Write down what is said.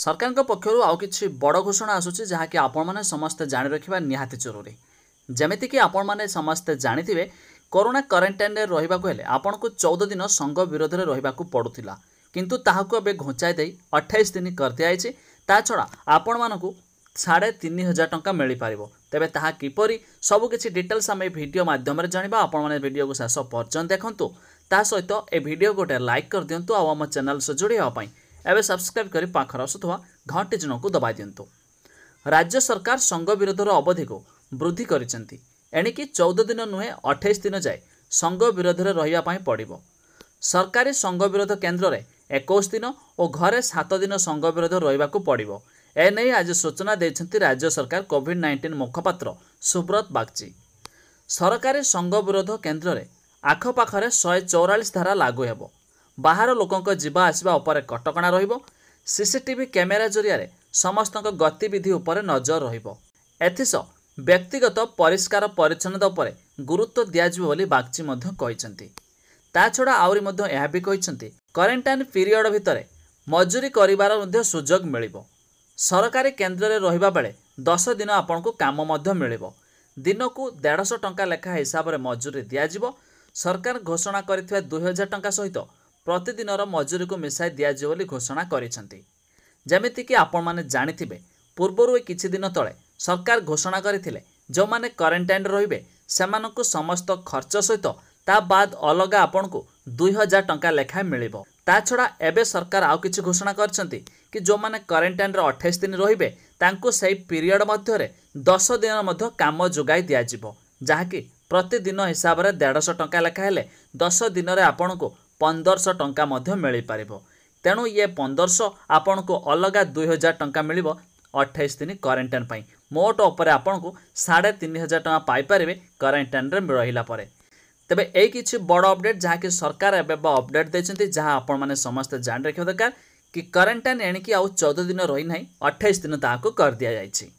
ସରକାରଙ୍କ ପକ୍ଷରୁ ଆଉ କିଛି ବଡ଼ ଘୋଷଣା ଆସୁଛି ଯାହାକି ଆପଣମାନେ ସମସ୍ତେ ଜାଣି ରଖିବା ନିହାତି ଜରୁରୀ ଯେମିତିକି ଆପଣମାନେ ସମସ୍ତେ ଜାଣିଥିବେ କରୋନା କ୍ୱାରେଣ୍ଟାଇନ୍ରେ ରହିବାକୁ ହେଲେ ଆପଣଙ୍କୁ ଚଉଦ ଦିନ ସଂଘ ବିରୋଧରେ ରହିବାକୁ ପଡ଼ୁଥିଲା କିନ୍ତୁ ତାହାକୁ ଏବେ ଘୁଞ୍ଚାଇ ଦେଇ ଅଠେଇଶ ଦିନ କରିଦିଆଯାଇଛି ତା ଛଡ଼ା ଆପଣମାନଙ୍କୁ ସାଢ଼େ ତିନି ହଜାର ଟଙ୍କା ମିଳିପାରିବ ତେବେ ତାହା କିପରି ସବୁକିଛି ଡିଟେଲ୍ସ ଆମେ ଭିଡ଼ିଓ ମାଧ୍ୟମରେ ଜାଣିବା ଆପଣମାନେ ଭିଡ଼ିଓକୁ ଶେଷ ପର୍ଯ୍ୟନ୍ତ ଦେଖନ୍ତୁ ତା ସହିତ ଏ ଭିଡ଼ିଓ ଗୋଟେ ଲାଇକ୍ କରିଦିଅନ୍ତୁ ଆଉ ଆମ ଚ୍ୟାନେଲ୍ ସହ ଯୋଡ଼ି ହେବା ପାଇଁ ଏବେ ସବସ୍କ୍ରାଇବ୍ କରି ପାଖରେ ଆସୁଥିବା ଘଣ୍ଟି ଚିହ୍ନକୁ ଦବାଇ ଦିଅନ୍ତୁ ରାଜ୍ୟ ସରକାର ସଂଘ ବିରୋଧର ଅବଧିକୁ ବୃଦ୍ଧି କରିଛନ୍ତି ଏଣିକି ଚଉଦ ଦିନ ନୁହେଁ ଅଠେଇଶ ଦିନ ଯାଏ ସଂଘ ବିରୋଧରେ ରହିବା ପାଇଁ ପଡ଼ିବ ସରକାରୀ ସଂଘ ବିରୋଧ କେନ୍ଦ୍ରରେ ଏକୋଇଶ ଦିନ ଓ ଘରେ ସାତ ଦିନ ସଂଘ ବିରୋଧ ରହିବାକୁ ପଡ଼ିବ ଏନେଇ ଆଜି ସୂଚନା ଦେଇଛନ୍ତି ରାଜ୍ୟ ସରକାର କୋଭିଡ଼ ନାଇଣ୍ଟିନ୍ ମୁଖପାତ୍ର ସୁବ୍ରତ ବାଗ୍ଚି ସରକାରୀ ସଂଘ ବିରୋଧ କେନ୍ଦ୍ରରେ ଆଖପାଖରେ ଶହେ ଚଉରାଳିଶ ଧାରା ଲାଗୁ ହେବ ବାହାର ଲୋକଙ୍କ ଯିବା ଆସିବା ଉପରେ କଟକଣା ରହିବ ସିସିଟିଭି କ୍ୟାମେରା ଜରିଆରେ ସମସ୍ତଙ୍କ ଗତିବିଧି ଉପରେ ନଜର ରହିବ ଏଥିସହ ବ୍ୟକ୍ତିଗତ ପରିଷ୍କାର ପରିଚ୍ଛନ୍ନତା ଉପରେ ଗୁରୁତ୍ୱ ଦିଆଯିବ ବୋଲି ବାଗ୍ଚି ମଧ୍ୟ କହିଛନ୍ତି ତା ଛଡ଼ା ଆହୁରି ମଧ୍ୟ ଏହା ବି କହିଛନ୍ତି କ୍ୱାରେଣ୍ଟାଇନ୍ ପିରିୟଡ଼ ଭିତରେ ମଜୁରୀ କରିବାର ମଧ୍ୟ ସୁଯୋଗ ମିଳିବ ସରକାରୀ କେନ୍ଦ୍ରରେ ରହିବା ବେଳେ ଦଶ ଦିନ ଆପଣଙ୍କୁ କାମ ମଧ୍ୟ ମିଳିବ ଦିନକୁ ଦେଢ଼ଶହ ଟଙ୍କା ଲେଖା ହିସାବରେ ମଜୁରୀ ଦିଆଯିବ ସରକାର ଘୋଷଣା କରିଥିବା ଦୁଇହଜାର ଟଙ୍କା ସହିତ ପ୍ରତିଦିନର ମଜୁରୀକୁ ମିଶାଇ ଦିଆଯିବ ବୋଲି ଘୋଷଣା କରିଛନ୍ତି ଯେମିତିକି ଆପଣମାନେ ଜାଣିଥିବେ ପୂର୍ବରୁ ଏ କିଛି ଦିନ ତଳେ ସରକାର ଘୋଷଣା କରିଥିଲେ ଯେଉଁମାନେ କ୍ୱାରେଣ୍ଟାଇନ୍ ରହିବେ ସେମାନଙ୍କୁ ସମସ୍ତ ଖର୍ଚ୍ଚ ସହିତ ତା ବାଦ୍ ଅଲଗା ଆପଣଙ୍କୁ ଦୁଇ ହଜାର ଟଙ୍କା ଲେଖାଏଁ ମିଳିବ ତା ଛଡ଼ା ଏବେ ସରକାର ଆଉ କିଛି ଘୋଷଣା କରିଛନ୍ତି କି ଯେଉଁମାନେ କ୍ୱାରେଣ୍ଟାଇନ୍ରେ ଅଠେଇଶ ଦିନ ରହିବେ ତାଙ୍କୁ ସେହି ପିରିୟଡ୍ ମଧ୍ୟରେ ଦଶ ଦିନ ମଧ୍ୟ କାମ ଯୋଗାଇ ଦିଆଯିବ ଯାହାକି ପ୍ରତିଦିନ ହିସାବରେ ଦେଢ଼ଶହ ଟଙ୍କା ଲେଖା ହେଲେ ଦଶ ଦିନରେ ଆପଣଙ୍କୁ ପନ୍ଦରଶହ ଟଙ୍କା ମଧ୍ୟ ମିଳିପାରିବ ତେଣୁ ଇଏ ପନ୍ଦରଶହ ଆପଣଙ୍କୁ ଅଲଗା ଦୁଇ ହଜାର ଟଙ୍କା ମିଳିବ ଅଠେଇଶ ଦିନ କ୍ୱାରେଣ୍ଟାଇନ୍ ପାଇଁ ମୋଟ ଉପରେ ଆପଣଙ୍କୁ ସାଢ଼େ ତିନି ହଜାର ଟଙ୍କା ପାଇପାରିବେ କ୍ୱାରେଣ୍ଟାଇନ୍ରେ ରହିଲା ପରେ ତେବେ ଏଇ କିଛି ବଡ଼ ଅପଡ଼େଟ୍ ଯାହାକି ସରକାର ଏବେ ବା ଅପଡ଼େଟ୍ ଦେଇଛନ୍ତି ଯାହା ଆପଣମାନେ ସମସ୍ତେ ଜାଣି ରଖିବା ଦରକାର କି କ୍ୱାରେଣ୍ଟାଇନ୍ ଏଣିକି ଆଉ ଚଉଦ ଦିନ ରହିନାହିଁ ଅଠେଇଶ ଦିନ ତାହାକୁ କରିଦିଆଯାଇଛି